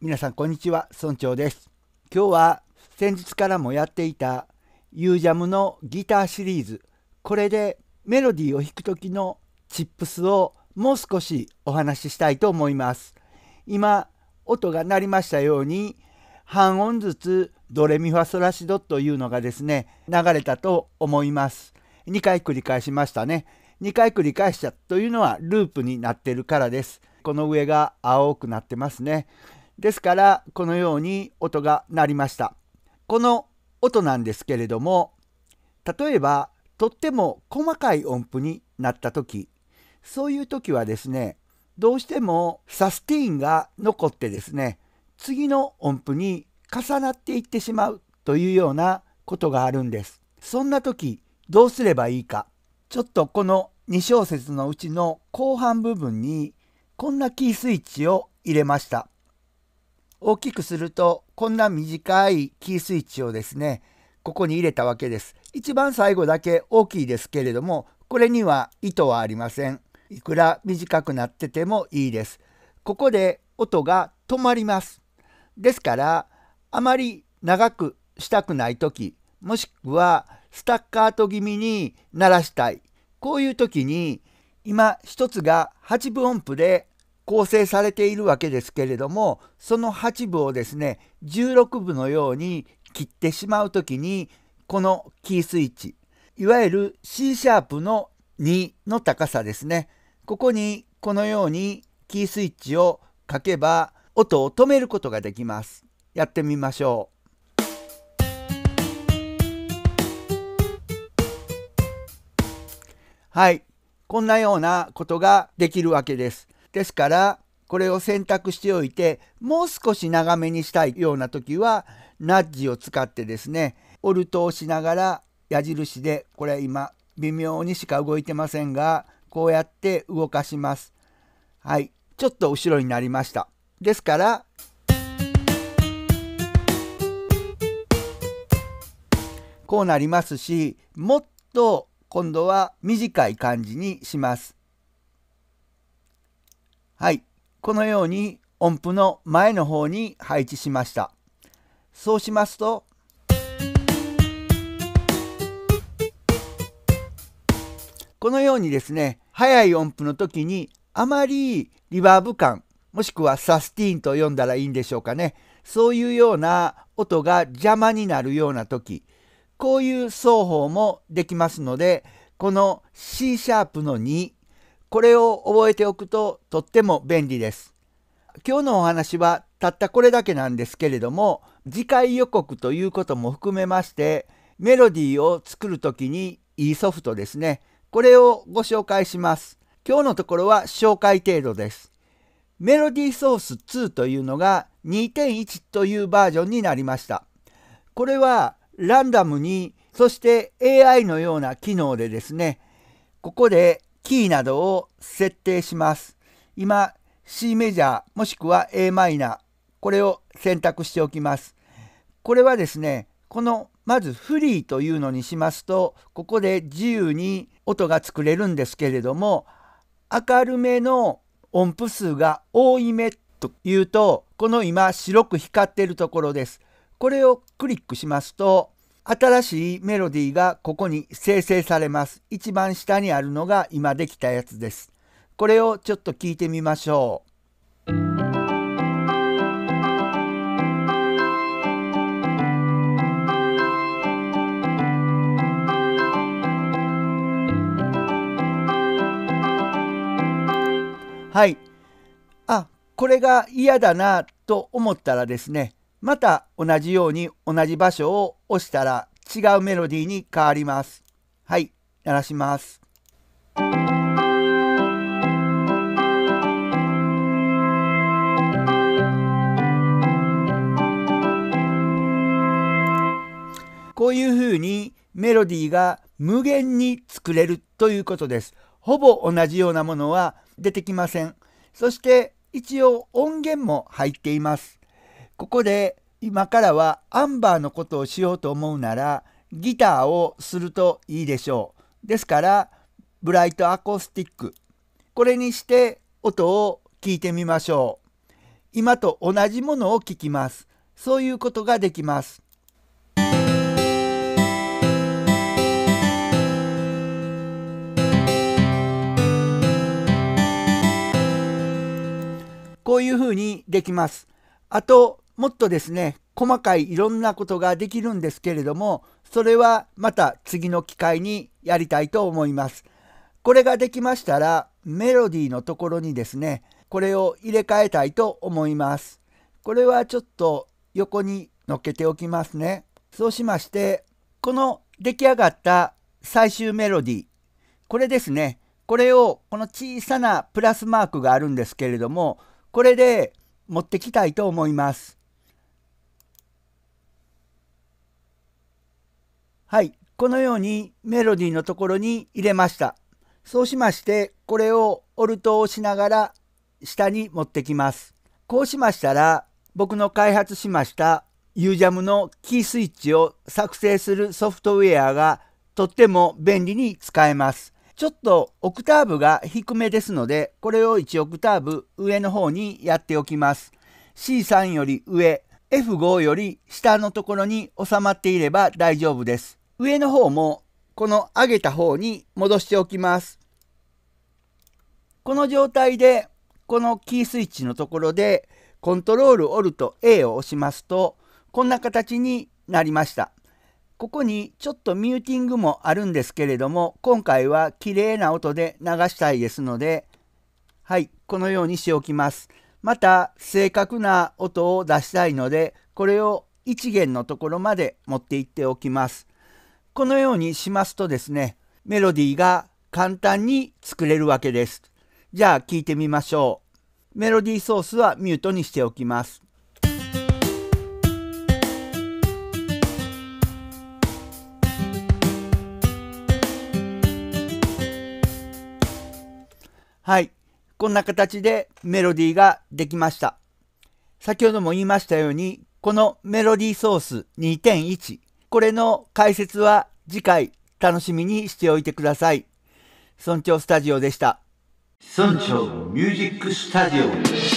皆さんこんにちは村長です今日は先日からもやっていたユージャムのギターシリーズこれでメロディーを弾く時のチップスをもう少しお話ししたいと思います今音が鳴りましたように半音ずつドレミファソラシドというのがですね流れたと思います2回繰り返しましたね2回繰り返したというのはループになってるからですこの上が青くなってますねですからこのように音が鳴りました。この音なんですけれども例えばとっても細かい音符になった時そういう時はですねどうしてもサスティーンが残ってですね次の音符に重なっていってしまうというようなことがあるんです。そんな時どうすればいいかちょっとこの2小節のうちの後半部分にこんなキースイッチを入れました。大きくするとこんな短いキースイッチをですねここに入れたわけです一番最後だけ大きいですけれどもこれには意図はありませんいくら短くなっててもいいですここで音が止まりますですからあまり長くしたくない時もしくはスタッカート気味に鳴らしたいこういう時に今一つが8分音符で構成されているわけですけれどもその8部をですね16部のように切ってしまう時にこのキースイッチいわゆる C シャープの2の高さですねここにこのようにキースイッチをかけば音を止めることができます。やってみましょう。はい。こんなようなことができるわけです。ですから、これを選択しておいて、もう少し長めにしたいような時は、ナッジを使ってですね、オルトをしながら矢印で、これ今微妙にしか動いてませんが、こうやって動かします。はい、ちょっと後ろになりました。ですから、こうなりますし、もっと今度は短い感じにします。はい、このように音符の前の方に配置しました。そうしますと、このようにですね、速い音符の時にあまりリバーブ感、もしくはサスティーンと呼んだらいいんでしょうかね。そういうような音が邪魔になるような時、こういう奏法もできますので、この C シャープの2、これを覚えておくととっても便利です。今日のお話はたったこれだけなんですけれども次回予告ということも含めましてメロディーを作る時にいいソフトですねこれをご紹介します。今日のところは紹介程度です。メロディーソース2というのが2.1というバージョンになりました。これはランダムにそして AI のような機能でですねここでキーなどを設定します。今 C メジャーもしくは a マイナーこれを選択しておきます。これはですねこのまずフリーというのにしますとここで自由に音が作れるんですけれども明るめの音符数が多いめというとこの今白く光っているところです。これをクリックしますと新しいメロディーがここに生成されます。一番下にあるのが今できたやつです。これをちょっと聞いてみましょう。はい。あ、これが嫌だなと思ったらですね、また同じように同じ場所を押したら違うメロディーに変わります。はい、鳴らします。こういうふうにメロディーが無限に作れるということです。ほぼ同じようなものは出てきません。そして一応音源も入っています。ここで今からはアンバーのことをしようと思うならギターをするといいでしょう。ですからブライトアコースティックこれにして音を聞いてみましょう。今と同じものを聞きます。そういうことができます。こういうふうにできます。あともっとですね細かいいろんなことができるんですけれどもそれはまた次の機会にやりたいと思います。これができましたらメロディーのところにですねこれを入れ替えたいと思います。これはちょっと横に乗っけておきますね。そうしましてこの出来上がった最終メロディーこれですねこれをこの小さなプラスマークがあるんですけれどもこれで持ってきたいと思います。はい。このようにメロディーのところに入れました。そうしまして、これをオルトをしながら下に持ってきます。こうしましたら、僕の開発しました UJAM のキースイッチを作成するソフトウェアがとっても便利に使えます。ちょっとオクターブが低めですので、これを1オクターブ上の方にやっておきます。C3 より上、F5 より下のところに収まっていれば大丈夫です。上の方もこの上げた方に戻しておきます。この状態でこのキースイッチのところでコントロールオルト A を押しますとこんな形になりました。ここにちょっとミューティングもあるんですけれども今回は綺麗な音で流したいですのではいこのようにしておきます。また正確な音を出したいのでこれを1弦のところまで持っていっておきます。このようにしますとですね、メロディーが簡単に作れるわけです。じゃあ聞いてみましょう。メロディーソースはミュートにしておきます。はい。こんな形でメロディーができました。先ほども言いましたように、このメロディーソース2.1これの解説は次回楽しみにしておいてください。村長スタジオでした。村長ミュージックスタジオ。